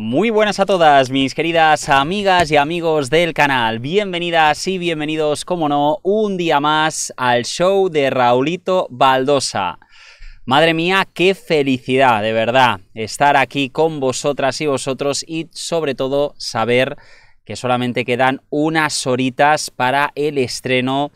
Muy buenas a todas mis queridas amigas y amigos del canal, bienvenidas y bienvenidos, como no, un día más al show de Raulito Baldosa. Madre mía, qué felicidad, de verdad, estar aquí con vosotras y vosotros y sobre todo saber que solamente quedan unas horitas para el estreno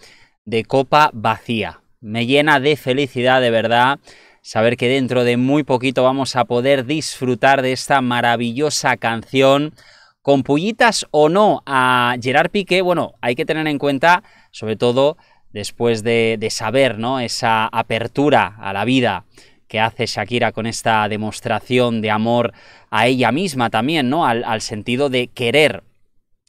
de Copa Vacía. Me llena de felicidad, de verdad saber que dentro de muy poquito vamos a poder disfrutar de esta maravillosa canción. Con pullitas o no a Gerard Piqué, bueno, hay que tener en cuenta, sobre todo después de, saber ¿no? esa apertura a la vida que hace Shakira con esta demostración de amor a ella misma también, ¿no? Al, sentido de querer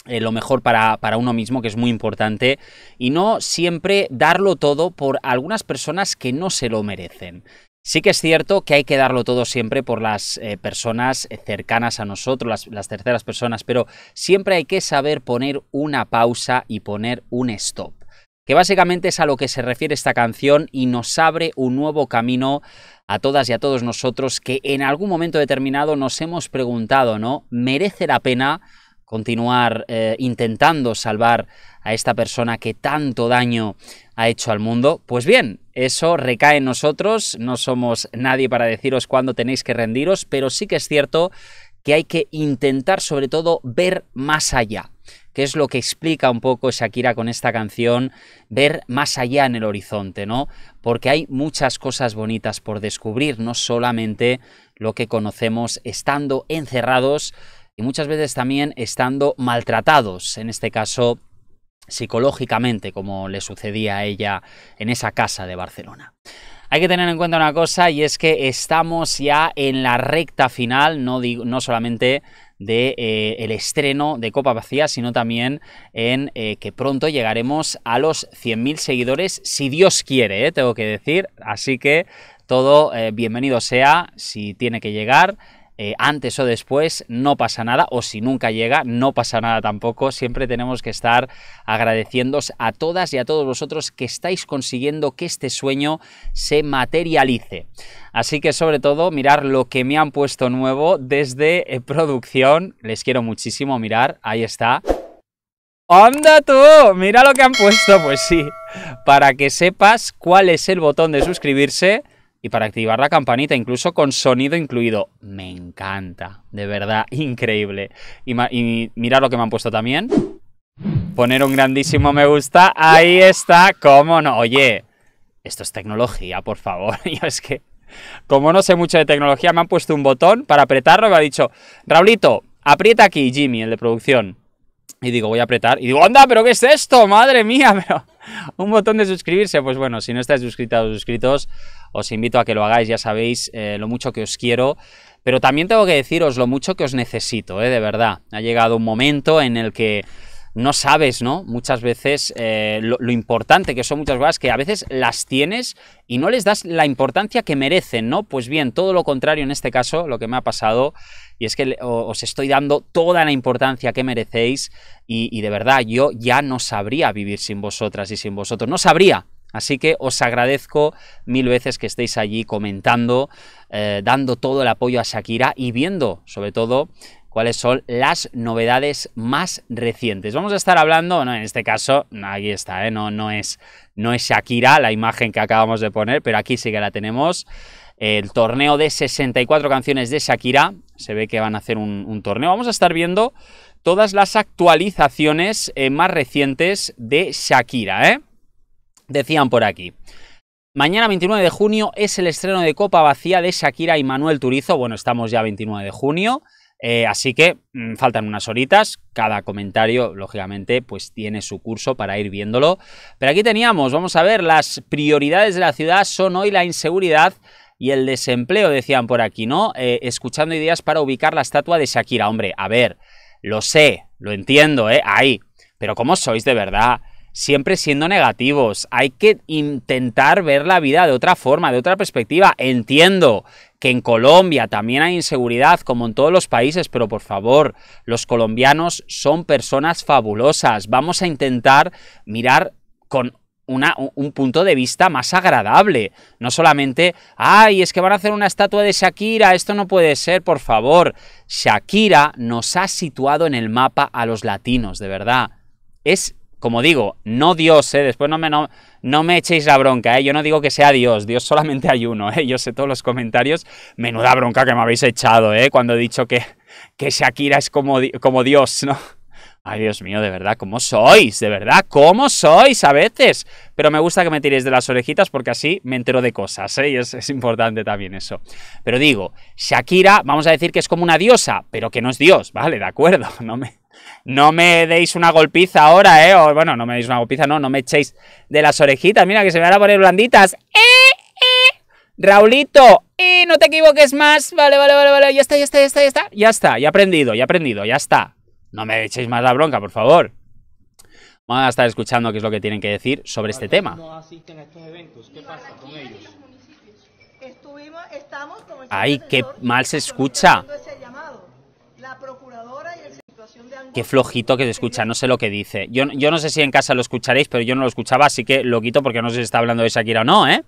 eh, lo mejor para, para, uno mismo, que es muy importante, y no siempre darlo todo por algunas personas que no se lo merecen. Sí que es cierto que hay que darlo todo siempre por las eh, personas eh, cercanas a nosotros, las, terceras personas, pero siempre hay que saber poner una pausa y poner un stop, que básicamente es a lo que se refiere esta canción y nos abre un nuevo camino a todas y a todos nosotros que en algún momento determinado nos hemos preguntado, ¿no? ¿Merece la pena continuar eh, intentando salvar a esta persona que tanto daño ha hecho al mundo? Pues bien, eso recae en nosotros, no somos nadie para deciros cuándo tenéis que rendiros, pero sí que es cierto que hay que intentar sobre todo ver más allá, que es lo que explica un poco Shakira con esta canción, ver más allá en el horizonte, ¿no? Porque hay muchas cosas bonitas por descubrir, no solamente lo que conocemos estando encerrados y muchas veces también estando maltratados, en este caso psicológicamente como le sucedía a ella en esa casa de Barcelona. Hay que tener en cuenta una cosa y es que estamos ya en la recta final, no, no solamente de eh, el estreno de Copa Vacía, sino también en eh, que pronto llegaremos a los 100.000 seguidores, si Dios quiere, eh, tengo que decir. Así que todo bienvenido sea, si tiene que llegar. Eh, antes o después, no pasa nada, o si nunca llega, no pasa nada tampoco. Siempre tenemos que estar agradeciéndos a todas y a todos vosotros que estáis consiguiendo que este sueño se materialice. Así que sobre todo, mirar lo que me han puesto nuevo desde eh, producción. Les quiero muchísimo, mirar, ahí está. ¡Anda tú! Mira lo que han puesto, pues sí. Para que sepas cuál es el botón de suscribirse y para activar la campanita, incluso con sonido incluido. Me encanta, de verdad, increíble. Y, y lo que me han puesto también. Poner un grandísimo me gusta. Ahí está, cómo no. Oye, esto es tecnología, por favor. Yo es que, como no sé mucho de tecnología, me han puesto un botón para apretarlo me ha dicho, Raulito, aprieta aquí, Jimmy, el de producción. Y digo, voy a apretar. Y digo, anda, pero ¿qué es esto? Madre mía, pero... un botón de suscribirse. Pues bueno, si no estáis suscritos suscritos, os invito a que lo hagáis, ya sabéis eh, lo mucho que os quiero. Pero también tengo que deciros lo mucho que os necesito, eh, de verdad. Ha llegado un momento en el que no sabes, ¿no? Muchas veces eh, lo, importante que son muchas cosas que a veces las tienes y no les das la importancia que merecen, ¿no? Pues bien, todo lo contrario en este caso, lo que me ha pasado, y es que os estoy dando toda la importancia que merecéis y, de verdad yo ya no sabría vivir sin vosotras y sin vosotros, no sabría, Así que os agradezco mil veces que estéis allí comentando, eh, dando todo el apoyo a Shakira y viendo, sobre todo, cuáles son las novedades más recientes. Vamos a estar hablando, no, en este caso, aquí está, ¿eh? no, no, es, no es Shakira la imagen que acabamos de poner, pero aquí sí que la tenemos. El torneo de 64 canciones de Shakira, se ve que van a hacer un, torneo. Vamos a estar viendo todas las actualizaciones eh, más recientes de Shakira, ¿eh? Decían por aquí. Mañana 29 de junio es el estreno de Copa Vacía de Shakira y Manuel Turizo. Bueno, estamos ya 29 de junio. Eh, así que mm, faltan unas horitas, cada comentario lógicamente pues tiene su curso para ir viéndolo. Pero aquí teníamos, vamos a ver, las prioridades de la ciudad son hoy la inseguridad, y el desempleo, decían por aquí, ¿no? Eh, escuchando ideas para ubicar la estatua de Shakira. Hombre, a ver, lo sé, lo entiendo, ¿eh? Ahí. Pero ¿cómo sois de verdad? siempre siendo negativos. Hay que intentar ver la vida de otra forma, de otra perspectiva. Entiendo que en Colombia también hay inseguridad, como en todos los países, pero por favor, los colombianos son personas fabulosas. Vamos a intentar mirar con un punto de vista más agradable. No solamente, ay, es que van a hacer una estatua de Shakira, esto no puede ser, por favor. Shakira nos ha situado en el mapa a los latinos, de verdad. Es como digo, no Dios, ¿eh? después no me, no, me echéis la bronca, ¿eh? yo no digo que sea Dios, Dios solamente hay uno, ¿eh? yo sé todos los comentarios, menuda bronca que me habéis echado ¿eh? cuando he dicho que, que Shakira es como, como Dios, ¿no? Ay, Dios mío, de verdad, ¿cómo sois? De verdad, ¿cómo sois a veces? Pero me gusta que me tiréis de las orejitas porque así me entero de cosas, ¿eh? Y es, es, importante también eso. Pero digo, Shakira, vamos a decir que es como una diosa, pero que no es Dios, ¿vale? De acuerdo, no me, no me deis una golpiza ahora, ¿eh? bueno, no me deis una golpiza, no, no me echéis de las orejitas. Mira, que se me van a poner blanditas. ¡Eh, eh! Raulito, ¡eh! No te equivoques más. Vale, vale, vale, vale. Ya está, ya está, ya está, ya está. Ya está, ya he aprendido, ya he aprendido, ya está. No me echéis más la bronca, por favor. Vamos a estar escuchando qué es lo que tienen que decir sobre este tema. asisten Ay, qué mal se escucha. Qué flojito que se escucha, no sé lo que dice. Yo, yo no sé si en casa lo escucharéis, pero yo no lo escuchaba, así que lo quito porque no sé si está hablando de Shakira o no, ¿eh?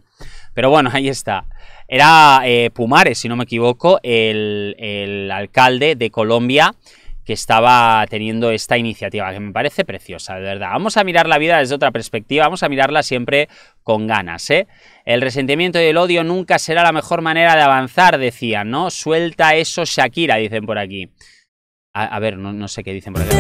Pero bueno, ahí está. Era eh, Pumares, si no me equivoco, el, el alcalde de Colombia que estaba teniendo esta iniciativa, que me parece preciosa, de verdad. Vamos a mirar la vida desde otra perspectiva, vamos a mirarla siempre con ganas, ¿eh? El resentimiento y el odio nunca será la mejor manera de avanzar, decían, ¿no? Suelta eso, Shakira, dicen por aquí. A, ver, no, sé qué dicen por aquí.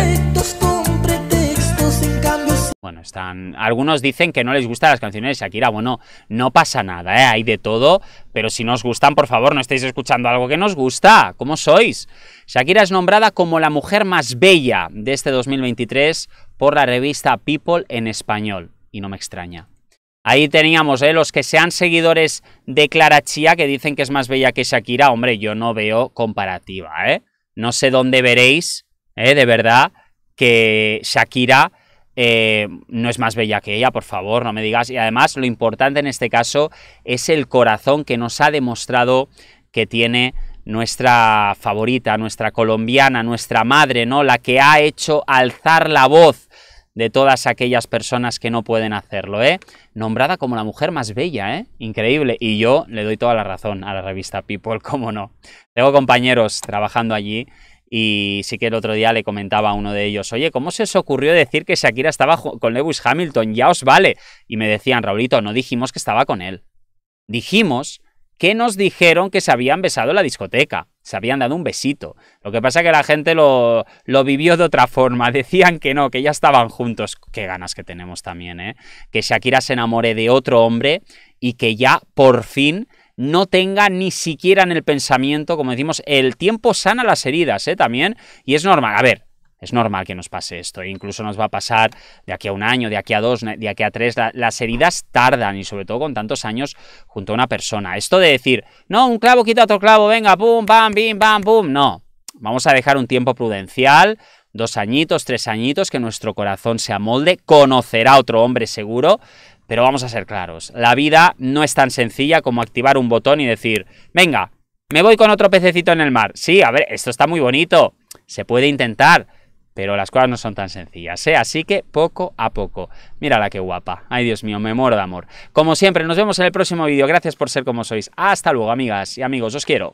Bueno, están. Algunos dicen que no les gustan las canciones de Shakira. Bueno, no pasa nada, ¿eh? hay de todo. Pero si no gustan, por favor, no estéis escuchando algo que nos gusta. ¿Cómo sois? Shakira es nombrada como la mujer más bella de este 2023 por la revista People en español. Y no me extraña. Ahí teníamos ¿eh? los que sean seguidores de Clara Chía que dicen que es más bella que Shakira. Hombre, yo no veo comparativa, ¿eh? No sé dónde veréis, eh, de verdad, que Shakira eh, no es más bella que ella, por favor, no me digas. Y además, lo importante en este caso es el corazón que nos ha demostrado que tiene nuestra favorita, nuestra colombiana, nuestra madre, ¿no? La que ha hecho alzar la voz de todas aquellas personas que no pueden hacerlo, ¿eh? Nombrada como la mujer más bella, ¿eh? Increíble. Y yo le doy toda la razón a la revista People, cómo no. Tengo compañeros trabajando allí y sí que el otro día le comentaba a uno de ellos, oye, ¿cómo se os ocurrió decir que Shakira estaba con Lewis Hamilton? Ya os vale. Y me decían, Raulito, no dijimos que estaba con él. Dijimos que nos dijeron que se habían besado en la discoteca se habían dado un besito. Lo que pasa es que la gente lo, lo, vivió de otra forma. Decían que no, que ya estaban juntos. Qué ganas que tenemos también, ¿eh? Que Shakira se enamore de otro hombre y que ya por fin no tenga ni siquiera en el pensamiento, como decimos, el tiempo sana las heridas, ¿eh? También. Y es normal. A ver, es normal que nos pase esto, e incluso nos va a pasar de aquí a un año, de aquí a dos, de aquí a tres. las heridas tardan y sobre todo con tantos años junto a una persona. Esto de decir, no, un clavo quita otro clavo, venga, pum, bam bim, pam, pum, no. Vamos a dejar un tiempo prudencial, dos añitos, tres añitos, que nuestro corazón se amolde, conocerá a otro hombre seguro, pero vamos a ser claros, la vida no es tan sencilla como activar un botón y decir, venga, me voy con otro pececito en el mar. Sí, a ver, esto está muy bonito, se puede intentar, pero las cosas no son tan sencillas, ¿eh? así que poco a poco. Mírala qué guapa. Ay, Dios mío, me muero de amor. Como siempre, nos vemos en el próximo vídeo. Gracias por ser como sois. Hasta luego, amigas y amigos. Os quiero.